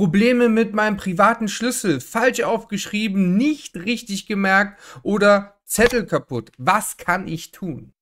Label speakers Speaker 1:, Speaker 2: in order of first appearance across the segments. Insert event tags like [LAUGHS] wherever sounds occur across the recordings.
Speaker 1: Probleme mit meinem privaten Schlüssel, falsch aufgeschrieben, nicht richtig gemerkt oder Zettel kaputt. Was kann ich tun?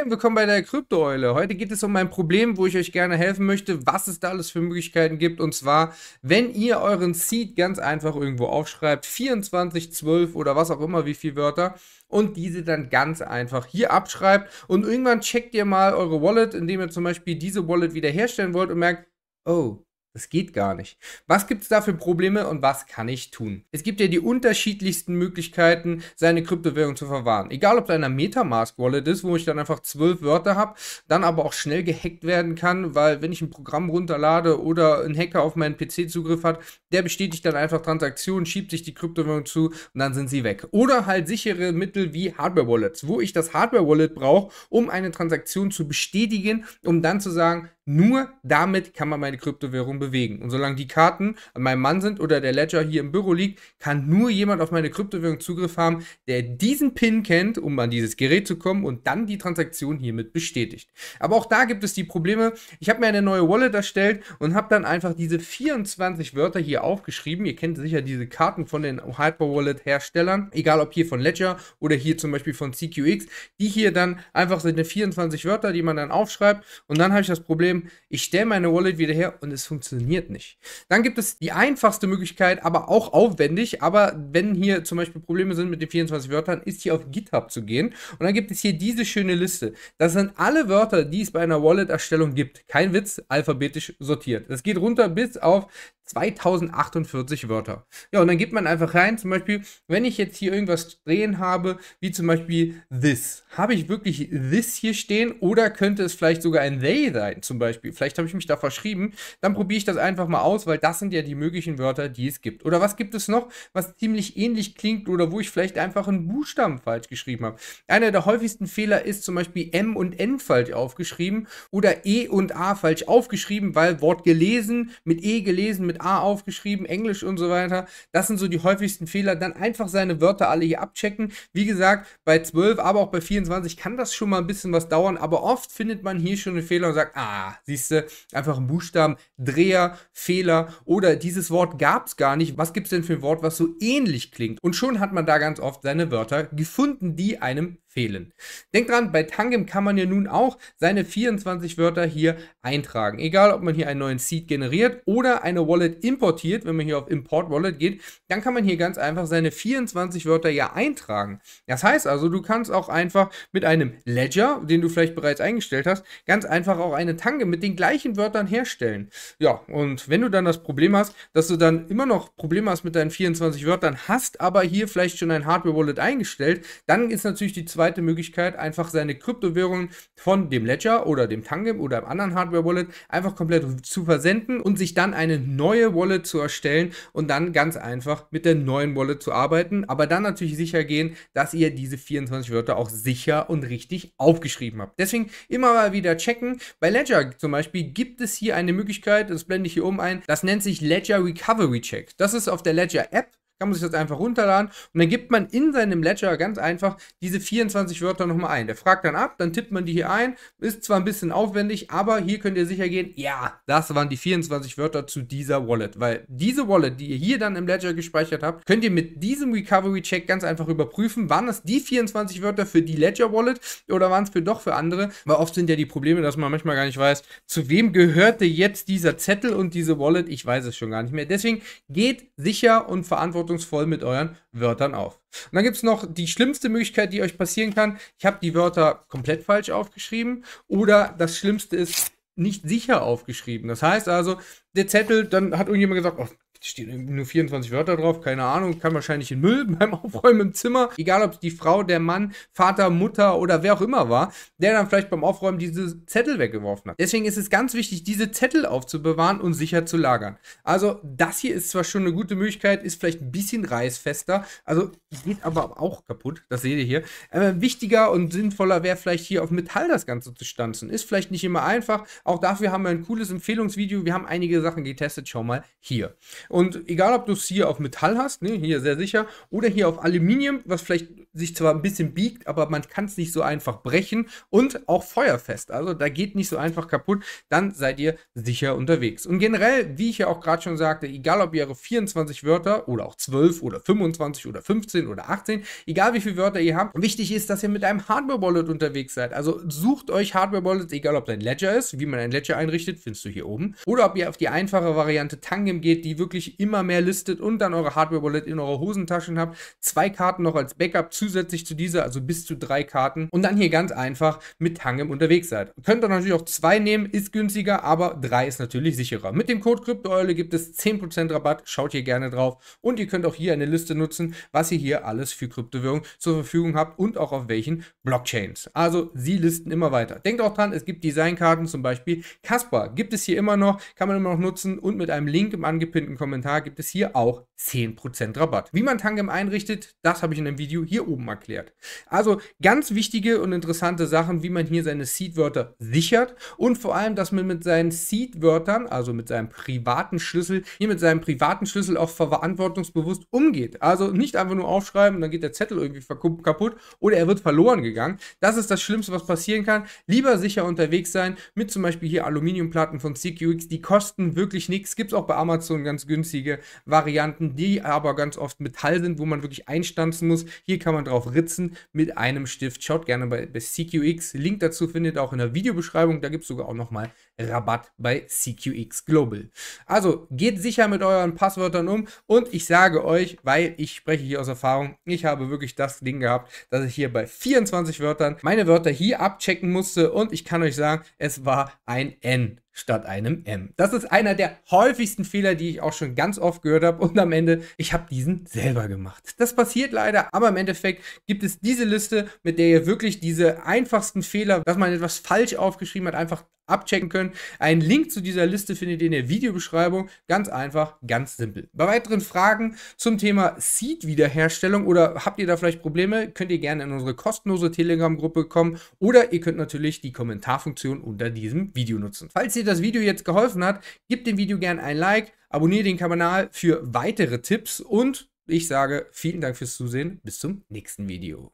Speaker 1: Moin, willkommen bei der Kryptoeule. Heute geht es um ein Problem, wo ich euch gerne helfen möchte, was es da alles für Möglichkeiten gibt. Und zwar, wenn ihr euren Seed ganz einfach irgendwo aufschreibt, 24, 12 oder was auch immer, wie viele Wörter, und diese dann ganz einfach hier abschreibt. Und irgendwann checkt ihr mal eure Wallet, indem ihr zum Beispiel diese Wallet wiederherstellen wollt und merkt, oh, das geht gar nicht. Was gibt es da für Probleme und was kann ich tun? Es gibt ja die unterschiedlichsten Möglichkeiten, seine Kryptowährung zu verwahren. Egal, ob da eine Metamask-Wallet ist, wo ich dann einfach zwölf Wörter habe, dann aber auch schnell gehackt werden kann, weil wenn ich ein Programm runterlade oder ein Hacker auf meinen PC Zugriff hat, der bestätigt dann einfach Transaktionen, schiebt sich die Kryptowährung zu und dann sind sie weg. Oder halt sichere Mittel wie Hardware-Wallets, wo ich das Hardware-Wallet brauche, um eine Transaktion zu bestätigen, um dann zu sagen, nur damit kann man meine Kryptowährung bewegen bewegen. Und solange die Karten an meinem Mann sind oder der Ledger hier im Büro liegt, kann nur jemand auf meine Kryptowährung Zugriff haben, der diesen PIN kennt, um an dieses Gerät zu kommen und dann die Transaktion hiermit bestätigt. Aber auch da gibt es die Probleme. Ich habe mir eine neue Wallet erstellt und habe dann einfach diese 24 Wörter hier aufgeschrieben. Ihr kennt sicher diese Karten von den Hyper-Wallet-Herstellern, egal ob hier von Ledger oder hier zum Beispiel von CQX. Die hier dann einfach sind eine 24 Wörter, die man dann aufschreibt. Und dann habe ich das Problem, ich stelle meine Wallet wieder her und es funktioniert funktioniert nicht. Dann gibt es die einfachste Möglichkeit, aber auch aufwendig, aber wenn hier zum Beispiel Probleme sind mit den 24 Wörtern, ist hier auf GitHub zu gehen und dann gibt es hier diese schöne Liste. Das sind alle Wörter, die es bei einer Wallet-Erstellung gibt. Kein Witz, alphabetisch sortiert. Das geht runter bis auf 2048 Wörter. Ja, und dann gibt man einfach rein, zum Beispiel, wenn ich jetzt hier irgendwas drehen habe, wie zum Beispiel this. Habe ich wirklich this hier stehen oder könnte es vielleicht sogar ein they sein, zum Beispiel? Vielleicht habe ich mich da verschrieben. Dann probiere ich das einfach mal aus, weil das sind ja die möglichen Wörter, die es gibt. Oder was gibt es noch, was ziemlich ähnlich klingt oder wo ich vielleicht einfach einen Buchstaben falsch geschrieben habe? Einer der häufigsten Fehler ist zum Beispiel M und N falsch aufgeschrieben oder E und A falsch aufgeschrieben, weil Wort gelesen mit E gelesen mit A aufgeschrieben, Englisch und so weiter. Das sind so die häufigsten Fehler. Dann einfach seine Wörter alle hier abchecken. Wie gesagt, bei 12, aber auch bei 24 kann das schon mal ein bisschen was dauern, aber oft findet man hier schon einen Fehler und sagt, ah, siehst du, einfach ein Buchstaben, Dreher, Fehler oder dieses Wort gab es gar nicht. Was gibt es denn für ein Wort, was so ähnlich klingt? Und schon hat man da ganz oft seine Wörter gefunden, die einem fehlen. Denkt dran, bei Tangem kann man ja nun auch seine 24 Wörter hier eintragen. Egal, ob man hier einen neuen Seed generiert oder eine Wallet importiert, wenn man hier auf Import Wallet geht, dann kann man hier ganz einfach seine 24 Wörter ja eintragen. Das heißt also, du kannst auch einfach mit einem Ledger, den du vielleicht bereits eingestellt hast, ganz einfach auch eine Tange mit den gleichen Wörtern herstellen. Ja, und wenn du dann das Problem hast, dass du dann immer noch Probleme hast mit deinen 24 Wörtern, hast aber hier vielleicht schon ein Hardware-Wallet eingestellt, dann ist natürlich die zweite zweite Möglichkeit, einfach seine Kryptowährungen von dem Ledger oder dem Tangem oder einem anderen Hardware-Wallet einfach komplett zu versenden und sich dann eine neue Wallet zu erstellen und dann ganz einfach mit der neuen Wallet zu arbeiten. Aber dann natürlich sicher gehen, dass ihr diese 24 Wörter auch sicher und richtig aufgeschrieben habt. Deswegen immer mal wieder checken. Bei Ledger zum Beispiel gibt es hier eine Möglichkeit, das blende ich hier oben ein, das nennt sich Ledger Recovery Check. Das ist auf der Ledger App kann man sich das einfach runterladen und dann gibt man in seinem Ledger ganz einfach diese 24 Wörter nochmal ein. Der fragt dann ab, dann tippt man die hier ein, ist zwar ein bisschen aufwendig, aber hier könnt ihr sicher gehen, ja, das waren die 24 Wörter zu dieser Wallet, weil diese Wallet, die ihr hier dann im Ledger gespeichert habt, könnt ihr mit diesem Recovery-Check ganz einfach überprüfen, waren es die 24 Wörter für die Ledger-Wallet oder waren es für doch für andere, weil oft sind ja die Probleme, dass man manchmal gar nicht weiß, zu wem gehörte jetzt dieser Zettel und diese Wallet, ich weiß es schon gar nicht mehr. Deswegen geht sicher und verantwortlich verantwortungsvoll mit euren Wörtern auf. Und dann gibt es noch die schlimmste Möglichkeit, die euch passieren kann. Ich habe die Wörter komplett falsch aufgeschrieben oder das Schlimmste ist, nicht sicher aufgeschrieben. Das heißt also, der Zettel, dann hat irgendjemand gesagt, oh, stehen nur 24 Wörter drauf, keine Ahnung, kann wahrscheinlich in Müll [LAUGHS] beim Aufräumen im Zimmer, egal ob es die Frau, der Mann, Vater, Mutter oder wer auch immer war, der dann vielleicht beim Aufräumen diese Zettel weggeworfen hat. Deswegen ist es ganz wichtig, diese Zettel aufzubewahren und sicher zu lagern. Also das hier ist zwar schon eine gute Möglichkeit, ist vielleicht ein bisschen reißfester, also geht aber auch kaputt, das seht ihr hier. Aber wichtiger und sinnvoller wäre vielleicht hier auf Metall das Ganze zu stanzen. Ist vielleicht nicht immer einfach, auch dafür haben wir ein cooles Empfehlungsvideo, wir haben einige Sachen getestet, schau mal hier. Und egal, ob du es hier auf Metall hast, ne, hier sehr sicher, oder hier auf Aluminium, was vielleicht sich zwar ein bisschen biegt, aber man kann es nicht so einfach brechen und auch feuerfest. Also da geht nicht so einfach kaputt, dann seid ihr sicher unterwegs. Und generell, wie ich ja auch gerade schon sagte, egal ob ihr 24 Wörter oder auch 12 oder 25 oder 15 oder 18, egal wie viele Wörter ihr habt, wichtig ist, dass ihr mit einem Hardware-Wallet unterwegs seid. Also sucht euch Hardware-Wallets, egal ob dein Ledger ist, wie man ein Ledger einrichtet, findest du hier oben, oder ob ihr auf die einfache Variante Tangem geht, die wirklich wirklich immer mehr listet und dann eure Hardware-Wallet in eure Hosentaschen habt. Zwei Karten noch als Backup zusätzlich zu dieser, also bis zu drei Karten. Und dann hier ganz einfach mit Tangem unterwegs seid. Könnt ihr natürlich auch zwei nehmen, ist günstiger, aber drei ist natürlich sicherer. Mit dem Code CryptoEule gibt es 10% Rabatt. Schaut hier gerne drauf. Und ihr könnt auch hier eine Liste nutzen, was ihr hier alles für Kryptowährung zur Verfügung habt und auch auf welchen Blockchains. Also sie listen immer weiter. Denkt auch dran, es gibt Designkarten, zum Beispiel Casper. Gibt es hier immer noch, kann man immer noch nutzen und mit einem Link im angepinnten Kommentar Kommentar gibt es hier auch 10% Rabatt. Wie man Tangem einrichtet, das habe ich in dem Video hier oben erklärt. Also ganz wichtige und interessante Sachen, wie man hier seine Seed-Wörter sichert und vor allem, dass man mit seinen Seed-Wörtern, also mit seinem privaten Schlüssel, hier mit seinem privaten Schlüssel auch verantwortungsbewusst umgeht. Also nicht einfach nur aufschreiben und dann geht der Zettel irgendwie kaputt oder er wird verloren gegangen. Das ist das Schlimmste, was passieren kann. Lieber sicher unterwegs sein mit zum Beispiel hier Aluminiumplatten von CQX, die kosten wirklich nichts. Gibt es auch bei Amazon ganz günstig günstige Varianten, die aber ganz oft Metall sind, wo man wirklich einstanzen muss. Hier kann man drauf ritzen mit einem Stift. Schaut gerne bei, bei CQX. Link dazu findet ihr auch in der Videobeschreibung. Da gibt es sogar auch nochmal Rabatt bei CQX Global. Also geht sicher mit euren Passwörtern um und ich sage euch, weil ich spreche hier aus Erfahrung, ich habe wirklich das Ding gehabt, dass ich hier bei 24 Wörtern meine Wörter hier abchecken musste und ich kann euch sagen, es war ein N statt einem M. Das ist einer der häufigsten Fehler, die ich auch schon ganz oft gehört habe und am Ende, ich habe diesen selber gemacht. Das passiert leider, aber im Endeffekt gibt es diese Liste, mit der ihr wirklich diese einfachsten Fehler, dass man etwas falsch aufgeschrieben hat, einfach abchecken können. Einen Link zu dieser Liste findet ihr in der Videobeschreibung. Ganz einfach, ganz simpel. Bei weiteren Fragen zum Thema Seed-Wiederherstellung oder habt ihr da vielleicht Probleme, könnt ihr gerne in unsere kostenlose Telegram-Gruppe kommen oder ihr könnt natürlich die Kommentarfunktion unter diesem Video nutzen. Falls dir das Video jetzt geholfen hat, gebt dem Video gerne ein Like, abonniert den Kanal für weitere Tipps und ich sage vielen Dank fürs Zusehen. Bis zum nächsten Video.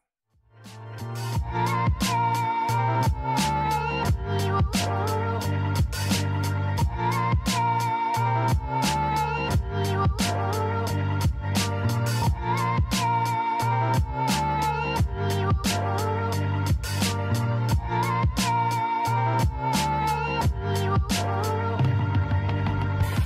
Speaker 1: Thank